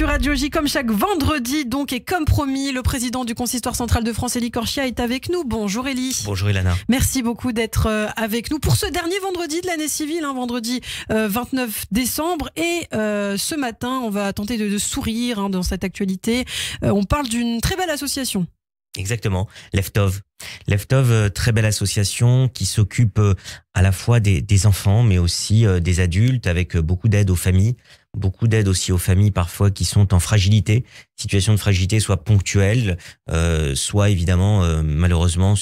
sur Radio J comme chaque vendredi donc et comme promis le président du consistoire central de France Élie Corchia est avec nous. Bonjour Élie. Bonjour Elana. Merci beaucoup d'être euh, avec nous pour ce dernier vendredi de l'année civile, hein, vendredi 29 euh, décembre et euh, ce matin on va tenter de, sourire hein, dans cette actualité. on parle d'une très belle association. Exactement, Leftov. Leftov, très belle association qui s'occupe à la fois des, des, enfants, mais aussi des adultes, avec beaucoup d'aide aux familles beaucoup d'aide aussi aux familles parfois qui sont en fragilité, situation de fragilité soit ponctuelle, euh, soit évidemment euh, malheureusement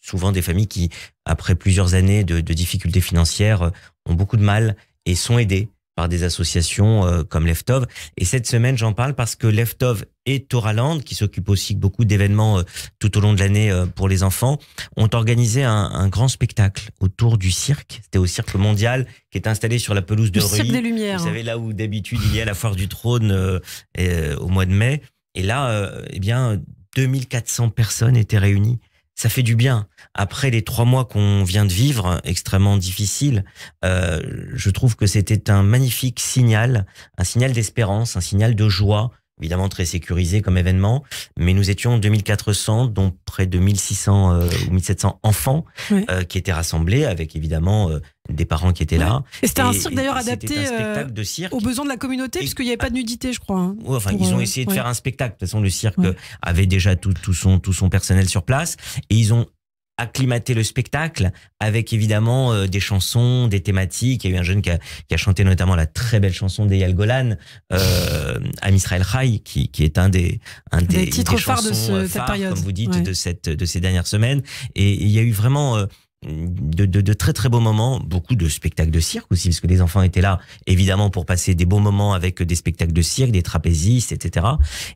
souvent des familles qui, après plusieurs années de, de difficultés financières, euh, ont beaucoup de mal et sont aidées par des associations euh, comme Leftov. Et cette semaine, j'en parle parce que Leftov et Toraland, qui s'occupent aussi beaucoup d'événements euh, tout au long de l'année euh, pour les enfants, ont organisé un, grand spectacle autour du cirque. C'était au Cirque Mondial, qui est installé sur la pelouse de Ruy. des Lumières. Vous savez, là où d'habitude il y a la foire du trône au mois de mai. Et là, eh bien, 2400 personnes étaient réunies ça fait du bien. Après les trois mois qu'on vient de vivre, extrêmement difficiles, euh, je trouve que c'était un magnifique signal, un signal d'espérance, un signal de joie, évidemment très sécurisé comme événement, mais nous étions 2400, dont près de 1600 euh, ou 1700 enfants euh, qui étaient rassemblés, avec évidemment euh, des parents qui étaient là. Et c'était un cirque d'ailleurs adapté de aux besoins de la communauté, parce qu'il n'y avait pas de nudité, je crois. Hein, enfin, ils ont essayé de faire un spectacle. De toute façon, le cirque avait déjà tout, tout, son, tout son personnel sur place, et ils ont acclimater le spectacle avec évidemment euh, des chansons, des thématiques. Il y a eu un jeune qui a, chanté notamment la très belle chanson d'Eyal Golan, euh, Israel Chai, qui, qui est un des, un des, titres phares de euh, cette période, comme vous dites, de, cette, de ces dernières semaines. Et, il y a eu vraiment euh, de, très très beaux moments, beaucoup de spectacles de cirque aussi, parce que les enfants étaient là évidemment pour passer des beaux moments avec des spectacles de cirque, des trapézistes, etc.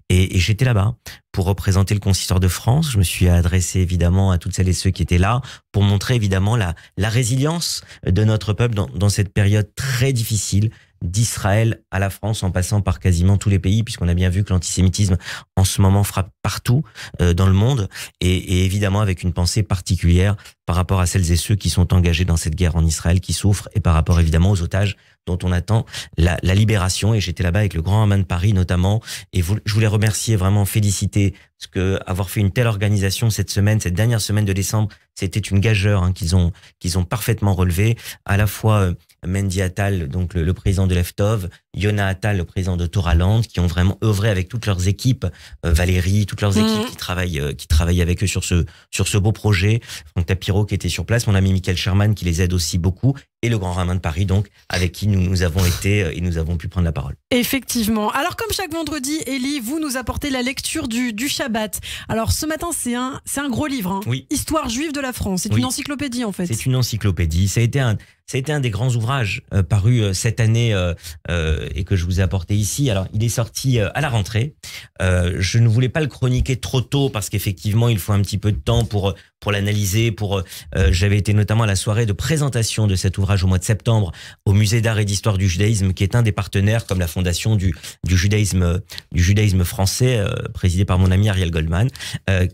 Et, et j'étais là-bas pour représenter le Consistoire de France. Je me suis adressé évidemment à toutes celles et ceux qui étaient là pour montrer évidemment la, résilience de notre peuple dans cette période très difficile, d'Israël à la France en passant par quasiment tous les pays, puisqu'on a bien vu que l'antisémitisme en ce moment frappe partout euh, dans le monde, et, évidemment avec une pensée particulière par rapport à celles et ceux qui sont engagés dans cette guerre en Israël, qui souffrent, et par rapport évidemment aux otages dont on attend la, libération. Et j'étais là-bas avec le Grand Haman de Paris notamment, et vous, je voulais remercier vraiment, féliciter, ce que avoir fait une telle organisation cette semaine, cette dernière semaine de décembre, c'était une gageure hein, qu'ils ont qu'ils ont parfaitement relevé, à la fois euh, Mendy Attal, donc le, président de Leftov, Yona Attal, le président de Toraland, qui ont vraiment œuvré avec toutes leurs équipes, euh, Valérie, toutes leurs mhm. équipes qui travaillent, euh, qui travaillent avec eux sur ce, sur ce beau projet. Franck Tapiro qui était sur place, mon ami Michael Sherman qui les aide aussi beaucoup, et le Grand Ramin de Paris, donc, avec qui nous, avons été euh, et nous avons pu prendre la parole. Effectivement. Alors, comme chaque vendredi, Elie, vous nous apportez la lecture du, du Shabbat. Alors, ce matin, c'est un, c'est un gros livre, hein. oui. Histoire juive de la France. C'est une encyclopédie, en fait. C'est une encyclopédie. Ça été un, ça a été un des grands ouvrages euh, paru euh, cette année euh, et que je vous ai apporté ici. Alors, il est sorti à la rentrée. je ne voulais pas le chroniquer trop tôt parce qu'effectivement, il faut un petit peu de temps pour pour l'analyser. Pour j'avais été notamment à la soirée de présentation de cet ouvrage au mois de septembre au Musée d'art et d'histoire du judaïsme, qui est un des partenaires comme la fondation du du judaïsme du judaïsme français, présidé par mon ami Ariel Goldman,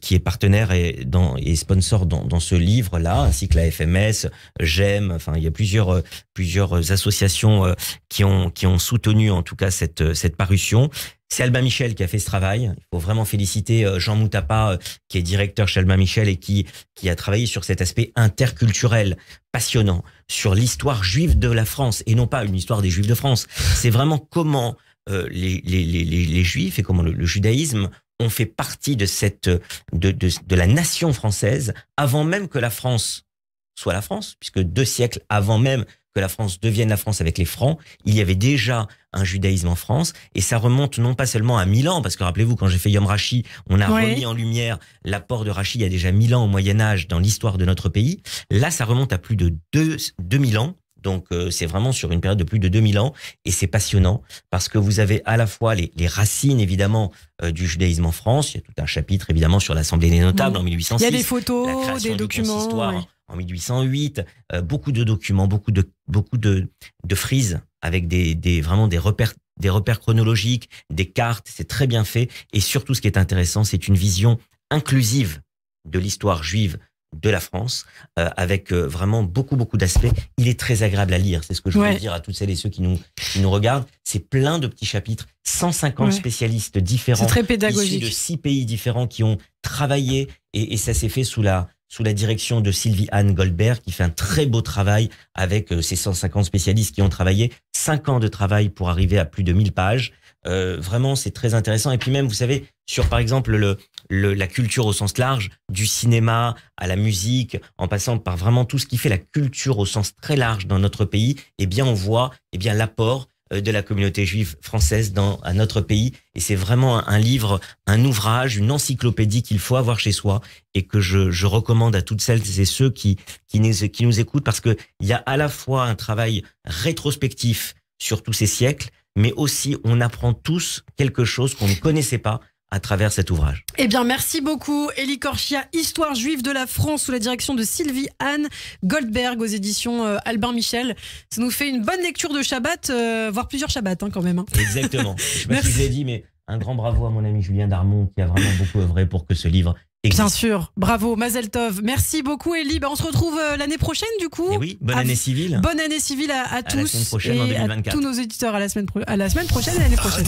qui est partenaire et dans et sponsor dans, dans ce livre là, ainsi que la FMS, j'aime. Enfin, il y a plusieurs plusieurs plusieurs euh, associations euh, qui ont, qui ont soutenu en tout cas cette, euh, cette parution. C'est Albin Michel qui a fait ce travail. Il faut vraiment féliciter Jean Moutapa, qui est directeur chez Albin Michel et qui, qui a travaillé sur cet aspect interculturel passionnant, sur l'histoire juive de la France, et non pas une histoire des juifs de France. C'est vraiment comment les, juifs et comment le, judaïsme ont fait partie de, cette, de la nation française avant même que la France soit la France, puisque deux siècles avant même que la France devienne la France avec les francs, il y avait déjà un judaïsme en France et ça remonte non pas seulement à ans, parce que rappelez-vous, quand j'ai fait Yom Rachi, on a remis en lumière l'apport de Rachi. il y a déjà mille ans au Moyen-Âge dans l'histoire de notre pays. Là, ça remonte à plus de 2, 2000 ans. Donc euh, c'est vraiment sur une période de plus de 2000 ans et c'est passionnant parce que vous avez à la fois les, les racines évidemment euh, du judaïsme en France, il y a tout un chapitre évidemment sur l'Assemblée des notables mmh. en 1806. Il y a des photos, des documents en 1808, euh, beaucoup de documents, beaucoup de beaucoup de, de frises avec des, des vraiment des repères des repères chronologiques, des cartes, c'est très bien fait et surtout ce qui est intéressant, c'est une vision inclusive de l'histoire juive de la France, euh, avec euh, vraiment beaucoup, beaucoup d'aspects. Il est très agréable à lire, c'est ce que je veux dire à toutes celles et ceux qui nous, qui nous regardent. C'est plein de petits chapitres, 150 spécialistes différents, très pédagogique. de six pays différents qui ont travaillé, et ça s'est fait sous la, sous la direction de Sylvie Anne Goldberg, qui fait un très beau travail avec ses euh, 150 spécialistes qui ont travaillé 5 ans de travail pour arriver à plus de 1000 pages. Euh, vraiment, c'est très intéressant. Et puis même, vous savez, sur par exemple le, la culture au sens large, du cinéma à la musique, en passant par vraiment tout ce qui fait la culture au sens très large dans notre pays, et eh bien, on voit eh bien l'apport euh, de la communauté juive française dans à notre pays. Et c'est vraiment un, livre, un ouvrage, une encyclopédie qu'il faut avoir chez soi et que je, je recommande à toutes celles et ceux qui, qui, nous, qui nous écoutent parce que il y a à la fois un travail rétrospectif sur tous ces siècles, mais aussi on apprend tous quelque chose qu'on ne connaissait pas à travers cet ouvrage. Eh bien, merci beaucoup, Élie Corchia, Histoire juive de la France, sous la direction de Sylvie Anne Goldberg aux éditions euh, Albin Michel. Ça nous fait une bonne lecture de Shabbat, euh, voire plusieurs Shabbats hein, quand même. Hein. Exactement. Je l'ai dit, mais un grand bravo à mon ami Julien Darmon qui a vraiment beaucoup œuvré pour que ce livre Bien sûr, bravo, Mazel Tov. Merci beaucoup, Elie. Ben, on se retrouve euh, l'année prochaine, du coup. Eh oui, bonne année civile. Bonne année civile à, tous. La semaine prochaine, et À tous nos éditeurs, à la semaine, à la semaine prochaine et l'année prochaine.